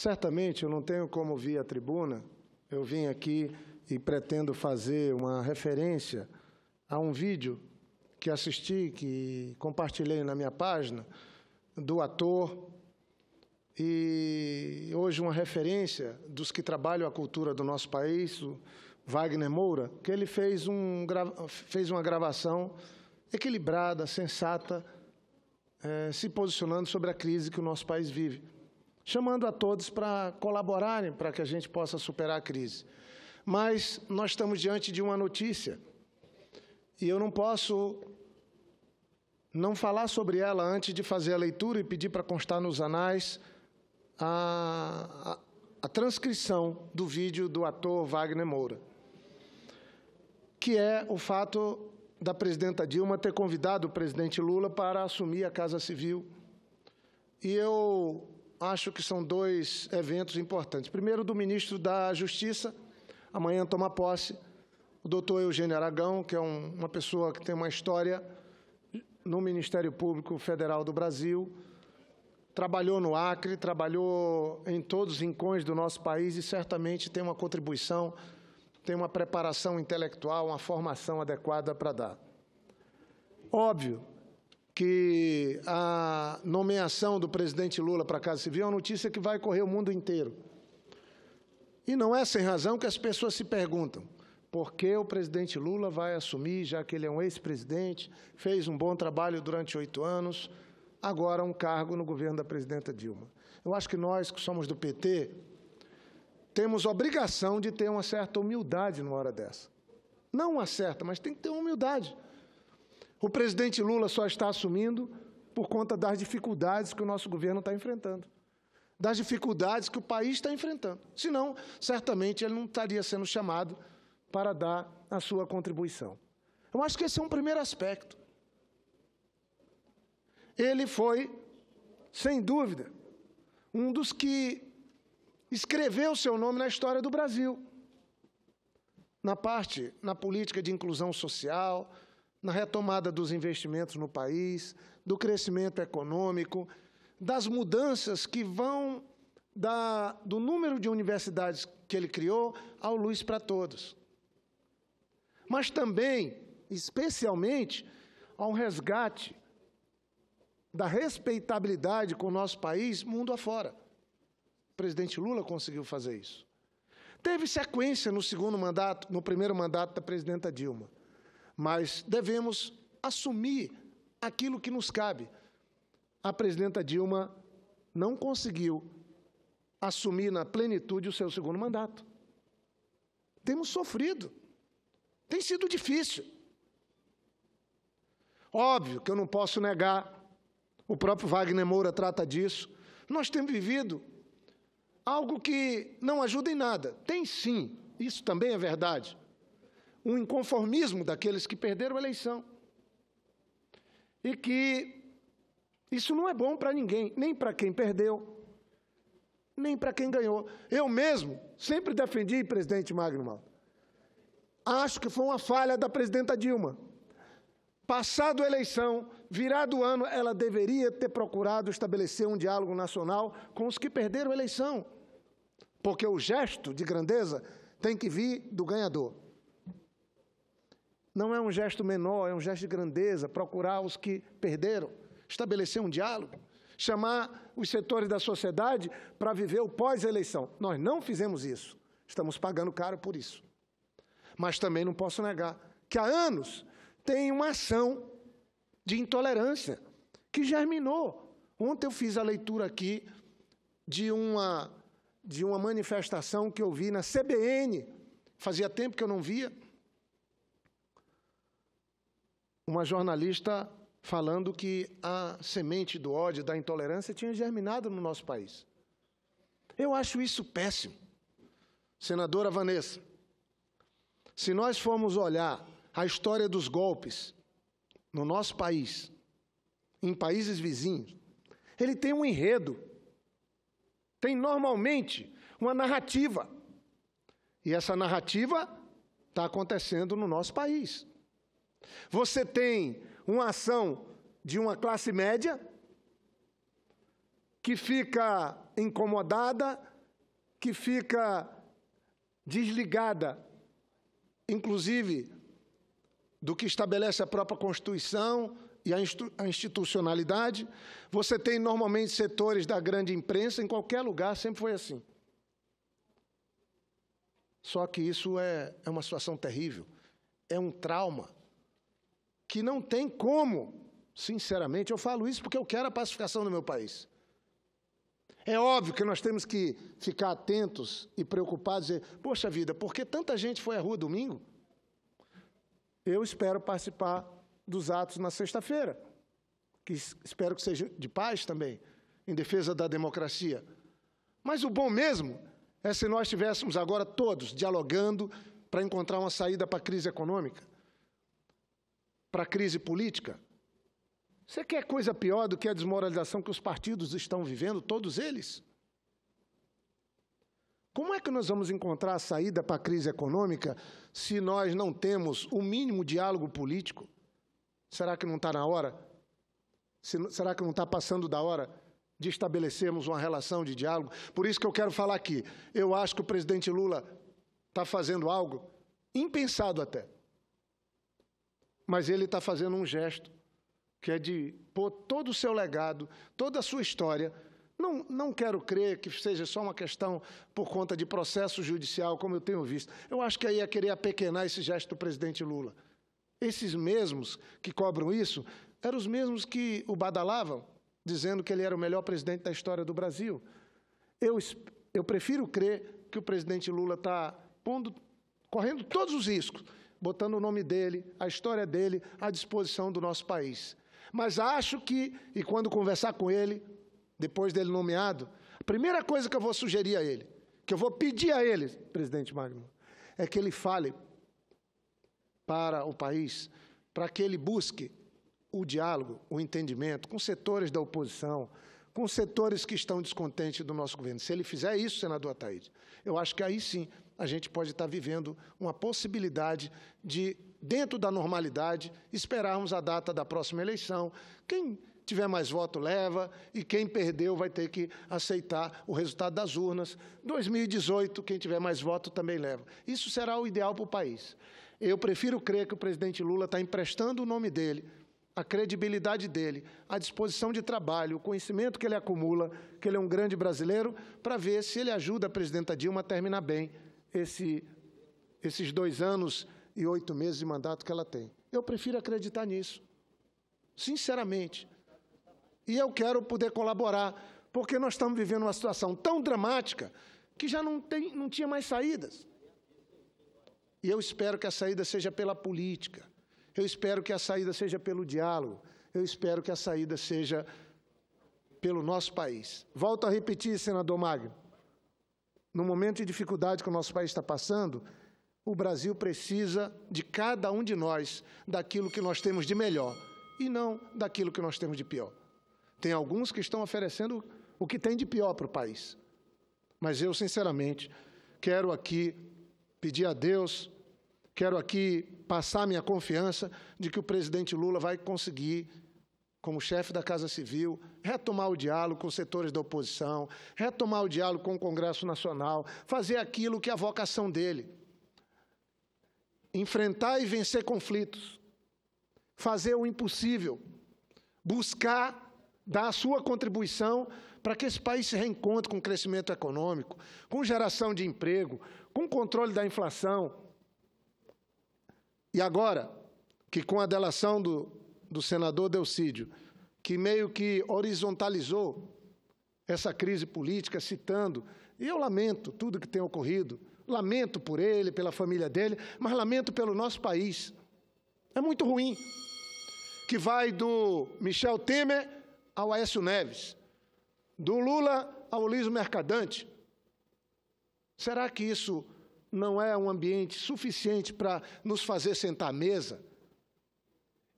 Certamente eu não tenho como vir à tribuna, eu vim aqui e pretendo fazer uma referência a um vídeo que assisti, que compartilhei na minha página, do ator e hoje uma referência dos que trabalham a cultura do nosso país, o Wagner Moura, que ele fez, um, fez uma gravação equilibrada, sensata, eh, se posicionando sobre a crise que o nosso país vive chamando a todos para colaborarem para que a gente possa superar a crise. Mas nós estamos diante de uma notícia e eu não posso não falar sobre ela antes de fazer a leitura e pedir para constar nos anais a, a, a transcrição do vídeo do ator Wagner Moura, que é o fato da presidenta Dilma ter convidado o presidente Lula para assumir a Casa Civil. E eu acho que são dois eventos importantes. Primeiro, do ministro da Justiça, amanhã toma posse, o doutor Eugênio Aragão, que é um, uma pessoa que tem uma história no Ministério Público Federal do Brasil, trabalhou no Acre, trabalhou em todos os rincões do nosso país e certamente tem uma contribuição, tem uma preparação intelectual, uma formação adequada para dar. Óbvio que a nomeação do presidente Lula para a Casa Civil é uma notícia que vai correr o mundo inteiro. E não é sem razão que as pessoas se perguntam por que o presidente Lula vai assumir, já que ele é um ex-presidente, fez um bom trabalho durante oito anos, agora um cargo no governo da presidenta Dilma. Eu acho que nós, que somos do PT, temos obrigação de ter uma certa humildade numa hora dessa. Não uma certa, mas tem que ter humildade. O presidente Lula só está assumindo por conta das dificuldades que o nosso governo está enfrentando, das dificuldades que o país está enfrentando. Senão, certamente, ele não estaria sendo chamado para dar a sua contribuição. Eu acho que esse é um primeiro aspecto. Ele foi, sem dúvida, um dos que escreveu seu nome na história do Brasil, na parte, na política de inclusão social, na retomada dos investimentos no país, do crescimento econômico, das mudanças que vão da, do número de universidades que ele criou ao Luz para Todos. Mas também, especialmente, ao resgate da respeitabilidade com o nosso país mundo afora. O presidente Lula conseguiu fazer isso. Teve sequência no segundo mandato, no primeiro mandato da presidenta Dilma mas devemos assumir aquilo que nos cabe. A presidenta Dilma não conseguiu assumir na plenitude o seu segundo mandato. Temos sofrido. Tem sido difícil. Óbvio que eu não posso negar, o próprio Wagner Moura trata disso. Nós temos vivido algo que não ajuda em nada. Tem sim, isso também é verdade um inconformismo daqueles que perderam a eleição. E que isso não é bom para ninguém, nem para quem perdeu, nem para quem ganhou. Eu mesmo sempre defendi presidente Magno Malta. Acho que foi uma falha da presidenta Dilma. Passado a eleição, virado o ano, ela deveria ter procurado estabelecer um diálogo nacional com os que perderam a eleição. Porque o gesto de grandeza tem que vir do ganhador. Não é um gesto menor, é um gesto de grandeza, procurar os que perderam, estabelecer um diálogo, chamar os setores da sociedade para viver o pós-eleição. Nós não fizemos isso, estamos pagando caro por isso. Mas também não posso negar que há anos tem uma ação de intolerância que germinou. Ontem eu fiz a leitura aqui de uma, de uma manifestação que eu vi na CBN, fazia tempo que eu não via uma jornalista falando que a semente do ódio, da intolerância tinha germinado no nosso país. Eu acho isso péssimo. Senadora Vanessa, se nós formos olhar a história dos golpes no nosso país, em países vizinhos, ele tem um enredo, tem normalmente uma narrativa. E essa narrativa está acontecendo no nosso país. Você tem uma ação de uma classe média que fica incomodada, que fica desligada, inclusive do que estabelece a própria Constituição e a institucionalidade. Você tem normalmente setores da grande imprensa, em qualquer lugar sempre foi assim. Só que isso é, é uma situação terrível, é um trauma que não tem como, sinceramente, eu falo isso porque eu quero a pacificação do meu país. É óbvio que nós temos que ficar atentos e preocupados, e dizer, poxa vida, por que tanta gente foi à rua domingo? Eu espero participar dos atos na sexta-feira, que espero que seja de paz também, em defesa da democracia. Mas o bom mesmo é se nós estivéssemos agora todos dialogando para encontrar uma saída para a crise econômica para a crise política? Você quer coisa pior do que a desmoralização que os partidos estão vivendo, todos eles? Como é que nós vamos encontrar a saída para a crise econômica se nós não temos o mínimo diálogo político? Será que não está na hora? Será que não está passando da hora de estabelecermos uma relação de diálogo? Por isso que eu quero falar aqui. Eu acho que o presidente Lula está fazendo algo impensado até mas ele está fazendo um gesto que é de pôr todo o seu legado, toda a sua história. Não, não quero crer que seja só uma questão por conta de processo judicial, como eu tenho visto. Eu acho que aí é querer apequenar esse gesto do presidente Lula. Esses mesmos que cobram isso eram os mesmos que o badalavam, dizendo que ele era o melhor presidente da história do Brasil. Eu, eu prefiro crer que o presidente Lula está correndo todos os riscos botando o nome dele, a história dele à disposição do nosso país. Mas acho que, e quando conversar com ele, depois dele nomeado, a primeira coisa que eu vou sugerir a ele, que eu vou pedir a ele, presidente Magno, é que ele fale para o país, para que ele busque o diálogo, o entendimento com setores da oposição, com setores que estão descontentes do nosso governo. Se ele fizer isso, senador Ataíde, eu acho que aí sim a gente pode estar vivendo uma possibilidade de, dentro da normalidade, esperarmos a data da próxima eleição. Quem tiver mais voto leva e quem perdeu vai ter que aceitar o resultado das urnas. 2018, quem tiver mais voto também leva. Isso será o ideal para o país. Eu prefiro crer que o presidente Lula está emprestando o nome dele a credibilidade dele, a disposição de trabalho, o conhecimento que ele acumula, que ele é um grande brasileiro, para ver se ele ajuda a presidenta Dilma a terminar bem esse, esses dois anos e oito meses de mandato que ela tem. Eu prefiro acreditar nisso, sinceramente. E eu quero poder colaborar, porque nós estamos vivendo uma situação tão dramática que já não, tem, não tinha mais saídas. E eu espero que a saída seja pela política eu espero que a saída seja pelo diálogo. Eu espero que a saída seja pelo nosso país. Volto a repetir, senador Magno. No momento de dificuldade que o nosso país está passando, o Brasil precisa de cada um de nós, daquilo que nós temos de melhor e não daquilo que nós temos de pior. Tem alguns que estão oferecendo o que tem de pior para o país. Mas eu, sinceramente, quero aqui pedir a Deus Quero aqui passar minha confiança de que o presidente Lula vai conseguir, como chefe da Casa Civil, retomar o diálogo com os setores da oposição, retomar o diálogo com o Congresso Nacional, fazer aquilo que é a vocação dele. Enfrentar e vencer conflitos, fazer o impossível, buscar dar a sua contribuição para que esse país se reencontre com o crescimento econômico, com geração de emprego, com controle da inflação, e agora, que com a delação do, do senador Delcídio, que meio que horizontalizou essa crise política, citando, e eu lamento tudo que tem ocorrido, lamento por ele, pela família dele, mas lamento pelo nosso país. É muito ruim. Que vai do Michel Temer ao Aécio Neves, do Lula ao Luiz Mercadante. Será que isso não é um ambiente suficiente para nos fazer sentar à mesa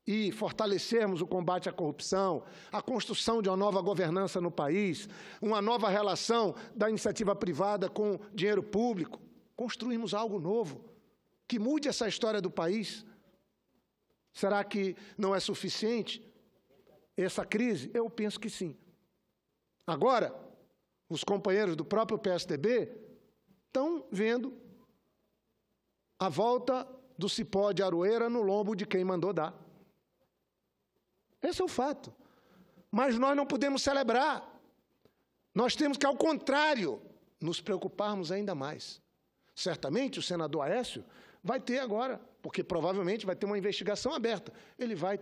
e fortalecermos o combate à corrupção, a construção de uma nova governança no país, uma nova relação da iniciativa privada com dinheiro público, construímos algo novo que mude essa história do país. Será que não é suficiente essa crise? Eu penso que sim. Agora, os companheiros do próprio PSDB estão vendo a volta do cipó de aroeira no lombo de quem mandou dar. Esse é o fato. Mas nós não podemos celebrar. Nós temos que, ao contrário, nos preocuparmos ainda mais. Certamente o senador Aécio vai ter agora, porque provavelmente vai ter uma investigação aberta. Ele vai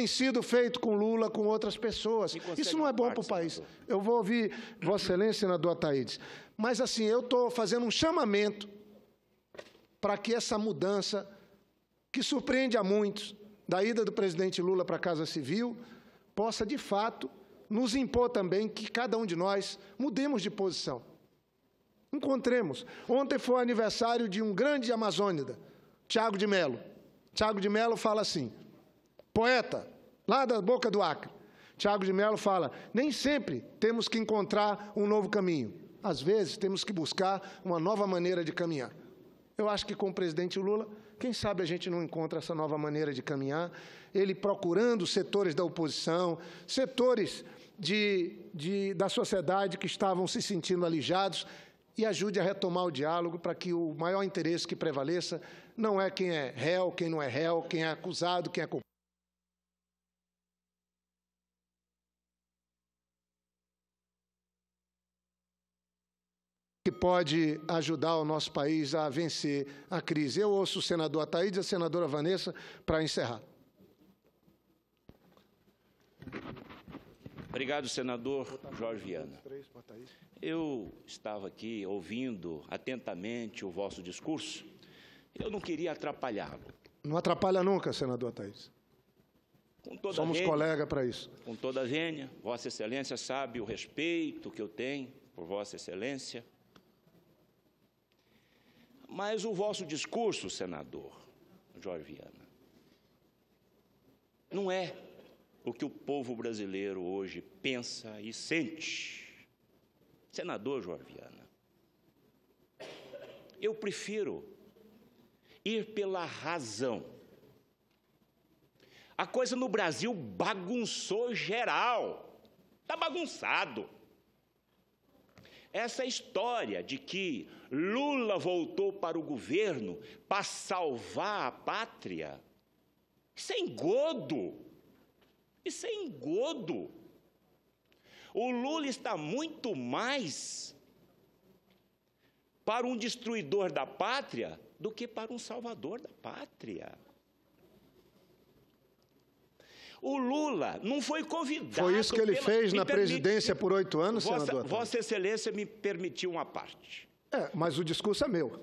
tem sido feito com Lula, com outras pessoas. Isso não é bom para o país. Eu vou ouvir Vossa Excelência, senador Ataídes. Mas, assim, eu estou fazendo um chamamento para que essa mudança, que surpreende a muitos, da ida do presidente Lula para a Casa Civil, possa, de fato, nos impor também que cada um de nós mudemos de posição. Encontremos. Ontem foi o aniversário de um grande amazônida, Tiago de Melo. Tiago de Melo fala assim: Poeta, lá da boca do Acre. Tiago de Mello fala: nem sempre temos que encontrar um novo caminho. Às vezes temos que buscar uma nova maneira de caminhar. Eu acho que com o presidente Lula, quem sabe a gente não encontra essa nova maneira de caminhar, ele procurando setores da oposição, setores de, de, da sociedade que estavam se sentindo alijados e ajude a retomar o diálogo para que o maior interesse que prevaleça não é quem é réu, quem não é réu, quem é acusado, quem é culpado. que pode ajudar o nosso país a vencer a crise. Eu ouço o senador Ataíde e a senadora Vanessa para encerrar. Obrigado, senador Jorge Viana. Eu estava aqui ouvindo atentamente o vosso discurso. Eu não queria atrapalhá-lo. Não atrapalha nunca, senador Ataíde. Somos colega para isso. Com toda a vênia, Vossa Excelência sabe o respeito que eu tenho por Vossa Excelência. Mas o vosso discurso, senador Jorge Viana, não é o que o povo brasileiro hoje pensa e sente. Senador Jorge Viana, eu prefiro ir pela razão. A coisa no Brasil bagunçou geral. Está bagunçado. Essa história de que Lula voltou para o governo para salvar a pátria, isso é engodo. Isso é engodo. O Lula está muito mais para um destruidor da pátria do que para um salvador da pátria. O Lula não foi convidado. Foi isso que ele pela... fez me na presidência por oito anos, Vossa, senador? Vossa Excelência me permitiu uma parte. É, mas o discurso é meu.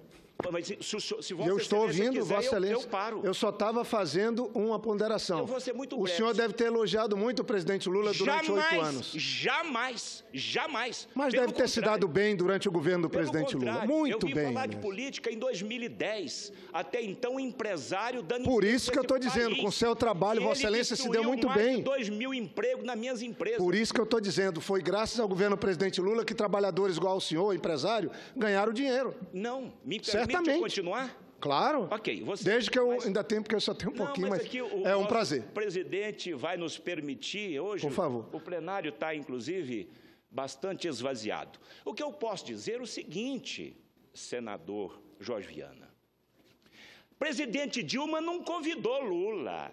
Mas se, se, se eu estou ouvindo, quiser, Vossa Excelência. Eu, eu paro. Eu só estava fazendo uma ponderação. Eu vou ser muito breve. O senhor deve ter elogiado muito o presidente Lula durante oito anos. Jamais, jamais. Mas Pelo deve ter se dado bem durante o governo do Pelo presidente Lula. Muito bem. Eu vim falar de né? política em 2010. Até então, empresário dando... Por isso que eu estou dizendo, com seu trabalho, Vossa Excelência se deu muito mais bem. De 2 mil empregos nas minhas empresas. Por isso que eu estou dizendo, foi graças ao governo do presidente Lula que trabalhadores igual o senhor, empresário, ganharam dinheiro. Não, me pergunta Certamente. continuar? Claro. Ok. Você... Desde que eu mas... ainda tenho, porque eu só tenho um não, pouquinho, mas, mas é o, é um prazer. O presidente vai nos permitir hoje. Por favor. O plenário está, inclusive, bastante esvaziado. O que eu posso dizer é o seguinte, senador Jorge Viana. Presidente Dilma não convidou Lula.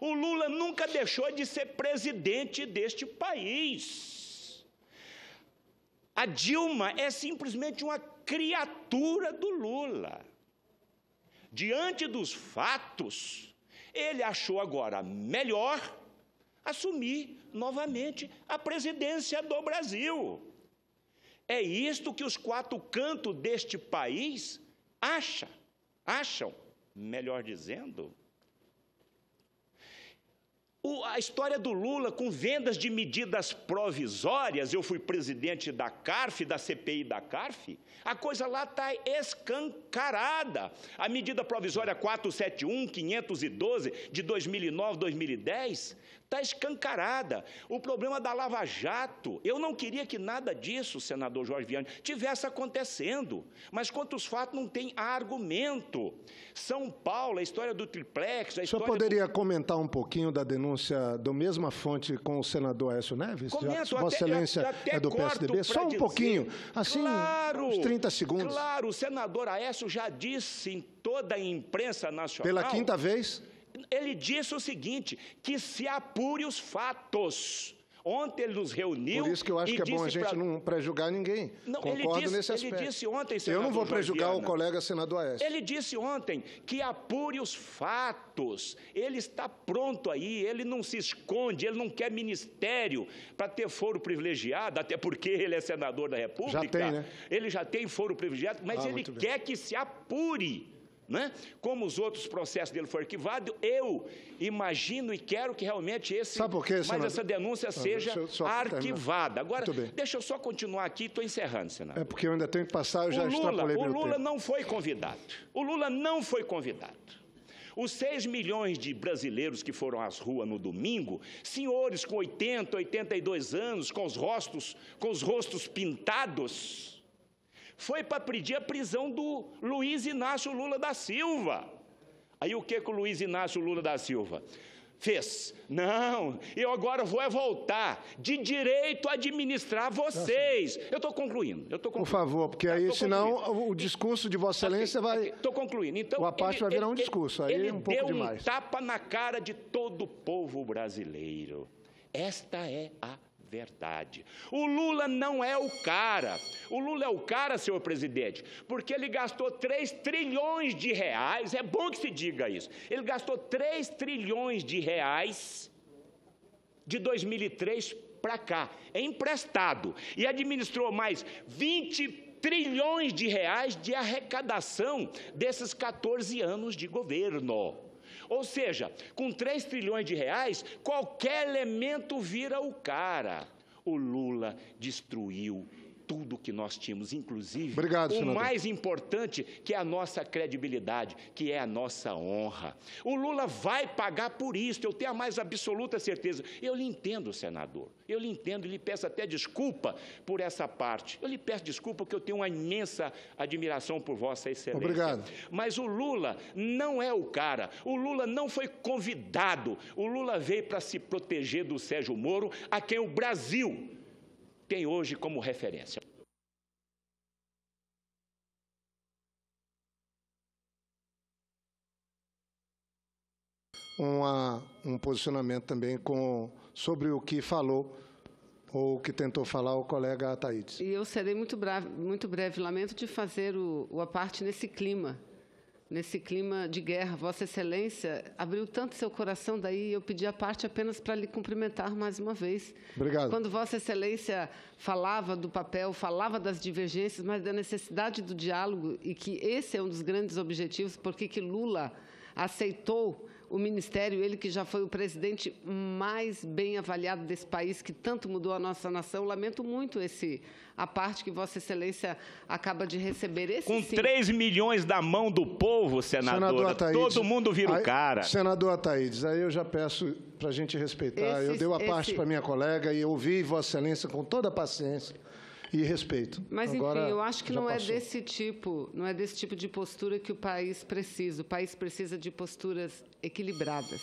O Lula nunca deixou de ser presidente deste país. A Dilma é simplesmente uma criatura do Lula. Diante dos fatos, ele achou agora melhor assumir novamente a presidência do Brasil. É isto que os quatro cantos deste país acham, acham, melhor dizendo. O, a história do Lula com vendas de medidas provisórias, eu fui presidente da CARF, da CPI da CARF, a coisa lá está escancarada. A medida provisória 471, 512, de 2009, 2010, Está escancarada. O problema da Lava Jato. Eu não queria que nada disso, senador Jorge Viane, tivesse acontecendo. Mas quanto aos fatos, não tem argumento. São Paulo, a história do triplex, a história. O senhor poderia do... comentar um pouquinho da denúncia do mesma fonte com o senador Aécio Neves? Comento, Já, Vossa até, Excelência eu, é do PSDB? Só um dizer. pouquinho, assim, claro, uns 30 segundos. Claro, o senador Aécio já disse em toda a imprensa nacional. Pela quinta vez? Ele disse o seguinte: que se apure os fatos. Ontem ele nos reuniu. Por isso que eu acho que é bom a gente pra... não prejugar ninguém. Não, Concordo disse, nesse aspecto. Ele disse ontem, senador. Eu não vou prejugar o colega senador Aécio. Ele disse ontem que apure os fatos. Ele está pronto aí, ele não se esconde, ele não quer ministério para ter foro privilegiado, até porque ele é senador da República. Já tem, né? Ele já tem foro privilegiado, mas ah, ele quer que se apure né? como os outros processos dele foram arquivados, eu imagino e quero que realmente esse, quê, mas senador? essa denúncia ah, seja arquivada. Agora, deixa eu só continuar aqui e estou encerrando, senador. É porque eu ainda tenho que passar, eu já o Lula, O Lula tempo. não foi convidado. O Lula não foi convidado. Os 6 milhões de brasileiros que foram às ruas no domingo, senhores com 80, 82 anos, com os rostos, com os rostos pintados, foi para pedir a prisão do Luiz Inácio Lula da Silva. Aí o que, que o Luiz Inácio Lula da Silva fez? Não, eu agora vou é voltar de direito a administrar tá vocês. Nossa. Eu estou concluindo, eu estou Por favor, porque tá, aí senão concluindo. o discurso de Vossa Excelência okay, vai... Estou concluindo. Então, a parte vai virar ele, um discurso, aí ele um pouco demais. um tapa na cara de todo o povo brasileiro. Esta é a verdade. O Lula não é o cara. O Lula é o cara, senhor presidente, porque ele gastou 3 trilhões de reais. É bom que se diga isso. Ele gastou 3 trilhões de reais de 2003 para cá, é emprestado, e administrou mais 20 trilhões de reais de arrecadação desses 14 anos de governo. Ou seja, com 3 trilhões de reais, qualquer elemento vira o cara. O Lula destruiu tudo que nós tínhamos, inclusive Obrigado, o senador. mais importante, que é a nossa credibilidade, que é a nossa honra. O Lula vai pagar por isso, eu tenho a mais absoluta certeza. Eu lhe entendo, senador, eu lhe entendo e lhe peço até desculpa por essa parte. Eu lhe peço desculpa porque eu tenho uma imensa admiração por Vossa Excelência. Obrigado. Mas o Lula não é o cara, o Lula não foi convidado, o Lula veio para se proteger do Sérgio Moro, a quem o Brasil tem hoje como referência. Uma, ah, um posicionamento também com, sobre o que falou ou que tentou falar o colega Ataíde. E eu serei muito breve, muito breve. lamento de fazer o, o a parte nesse clima nesse clima de guerra. Vossa Excelência abriu tanto seu coração daí, eu pedi a parte apenas para lhe cumprimentar mais uma vez. Obrigado. Quando Vossa Excelência falava do papel, falava das divergências, mas da necessidade do diálogo e que esse é um dos grandes objetivos, porque que Lula aceitou o Ministério, ele que já foi o presidente mais bem avaliado desse país, que tanto mudou a nossa nação, lamento muito esse a parte que Vossa Excelência acaba de receber. Esse, Com sim. 3 milhões da mão do povo, senadora, senador Ataídes, todo mundo vira aí, o cara. Senador Ataídes, aí eu já peço para a gente respeitar. eu dei a parte para minha colega e ouvi Vossa Excelência com toda a paciência e respeito. Mas Agora, enfim, eu acho que não é passou. é desse tipo, não é desse tipo de postura que o país precisa. O país precisa de posturas equilibradas.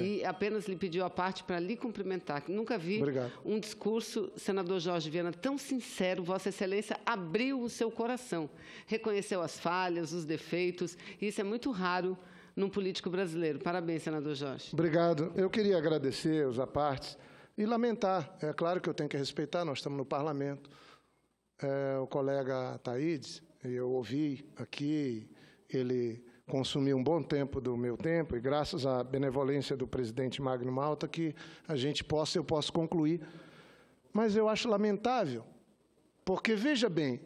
E apenas lhe pediu a parte para lhe cumprimentar. Nunca vi Obrigado. um discurso, senador Jorge Viana, tão sincero. Vossa Excelência abriu o seu coração, reconheceu as falhas, os defeitos. E isso é muito raro num político brasileiro. Parabéns, senador Jorge. Obrigado. Eu queria agradecer os apartes e lamentar. É claro que eu tenho que respeitar, nós estamos no parlamento é, o colega Taídes, eu ouvi aqui, ele consumiu um bom tempo do meu tempo e graças à benevolência do presidente Magno Malta que a gente possa, eu posso concluir. Mas eu acho lamentável, porque veja bem,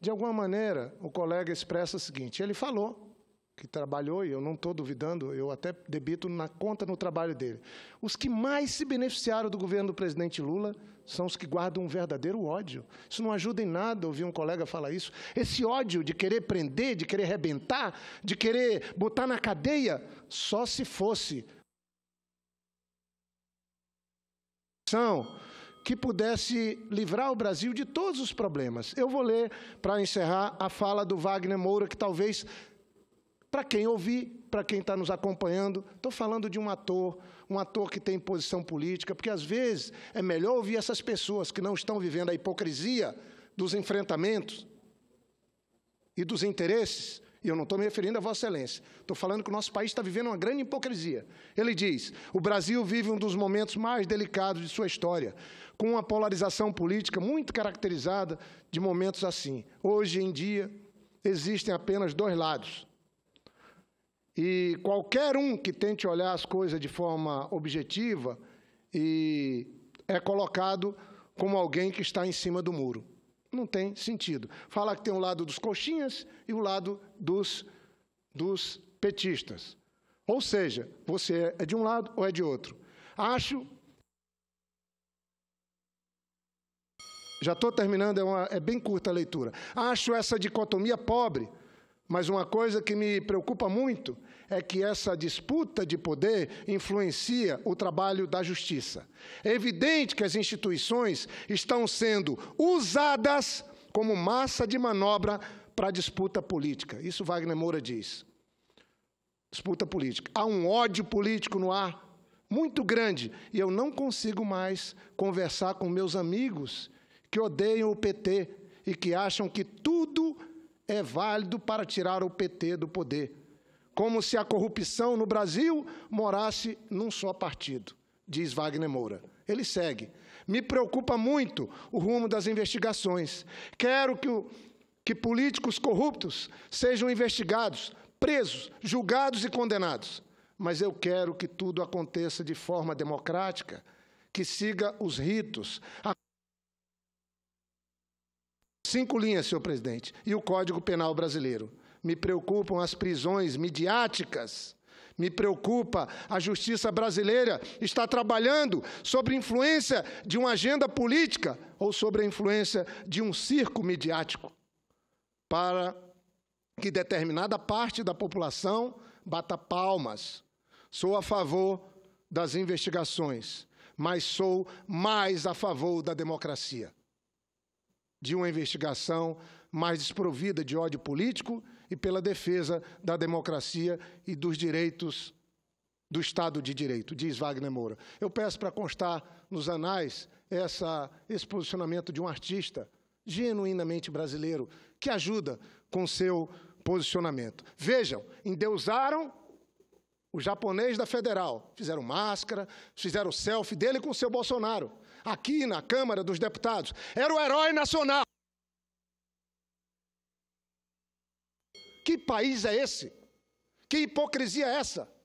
de alguma maneira o colega expressa o seguinte, ele falou, que trabalhou, e eu não estou duvidando, eu até debito na conta no trabalho dele. Os que mais se beneficiaram do governo do presidente Lula são os que guardam um verdadeiro ódio. Isso não ajuda em nada, ouvi um colega falar isso. Esse ódio de querer prender, de querer rebentar, de querer botar na cadeia, só se fosse que pudesse livrar o Brasil de todos os problemas. Eu vou ler, para encerrar, a fala do Wagner Moura, que talvez para quem ouvir, para quem está nos acompanhando, estou falando de um ator, um ator que tem posição política, porque às vezes é melhor ouvir essas pessoas que não estão vivendo a hipocrisia dos enfrentamentos e dos interesses. E eu não estou me referindo a Vossa Excelência. Estou falando que o nosso país está vivendo uma grande hipocrisia. Ele diz: o Brasil vive um dos momentos mais delicados de sua história, com uma polarização política muito caracterizada de momentos assim. Hoje em dia, existem apenas dois lados e qualquer um que tente olhar as coisas de forma objetiva e é colocado como alguém que está em cima do muro. Não tem sentido. Falar que tem o um lado dos coxinhas e o um lado dos, dos petistas. Ou seja, você é de um lado ou é de outro. Acho. Já estou terminando, é, uma, é bem curta a leitura. Acho essa dicotomia pobre mas uma coisa que me preocupa muito é que essa disputa de poder influencia o trabalho da justiça. É evidente que as instituições estão sendo usadas como massa de manobra para a disputa política. Isso Wagner Moura diz. Disputa política. Há um ódio político no ar muito grande e eu não consigo mais conversar com meus amigos que odeiam o PT e que acham que tudo é válido para tirar o PT do poder. Como se a corrupção no Brasil morasse num só partido, diz Wagner Moura. Ele segue. Me preocupa muito o rumo das investigações. Quero que, o, que políticos corruptos sejam investigados, presos, julgados e condenados. Mas eu quero que tudo aconteça de forma democrática, que siga os ritos, a Cinco linhas, senhor presidente. E o Código Penal Brasileiro. Me preocupam as prisões midiáticas. Me preocupa a justiça brasileira está trabalhando sobre influência de uma agenda política ou sobre a influência de um circo midiático para que determinada parte da população bata palmas. Sou a favor das investigações, mas sou mais a favor da democracia de uma investigação mais desprovida de ódio político e pela defesa da democracia e dos direitos do Estado de Direito, diz Wagner Moura. Eu peço para constar nos anais essa, esse posicionamento de um artista genuinamente brasileiro, que ajuda com seu posicionamento. Vejam, endeusaram o japonês da Federal, fizeram máscara, fizeram selfie dele com o seu Bolsonaro aqui na Câmara dos Deputados. Era o herói nacional. Que país é esse? Que hipocrisia é essa?